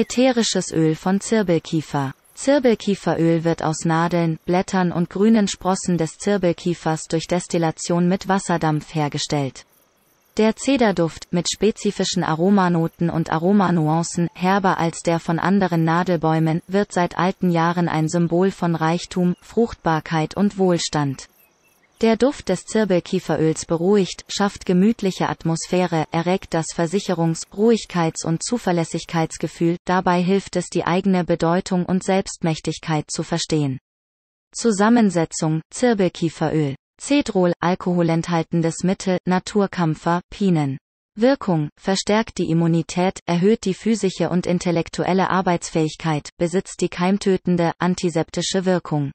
Ätherisches Öl von Zirbelkiefer. Zirbelkieferöl wird aus Nadeln, Blättern und grünen Sprossen des Zirbelkiefers durch Destillation mit Wasserdampf hergestellt. Der Zederduft, mit spezifischen Aromanoten und Aromanuancen, herber als der von anderen Nadelbäumen, wird seit alten Jahren ein Symbol von Reichtum, Fruchtbarkeit und Wohlstand. Der Duft des Zirbelkieferöls beruhigt, schafft gemütliche Atmosphäre, erregt das Versicherungs-, Ruhigkeits- und Zuverlässigkeitsgefühl, dabei hilft es die eigene Bedeutung und Selbstmächtigkeit zu verstehen. Zusammensetzung, Zirbelkieferöl. Cedrol, alkoholenthaltendes Mittel, Naturkampfer, Pinen. Wirkung, verstärkt die Immunität, erhöht die physische und intellektuelle Arbeitsfähigkeit, besitzt die keimtötende, antiseptische Wirkung.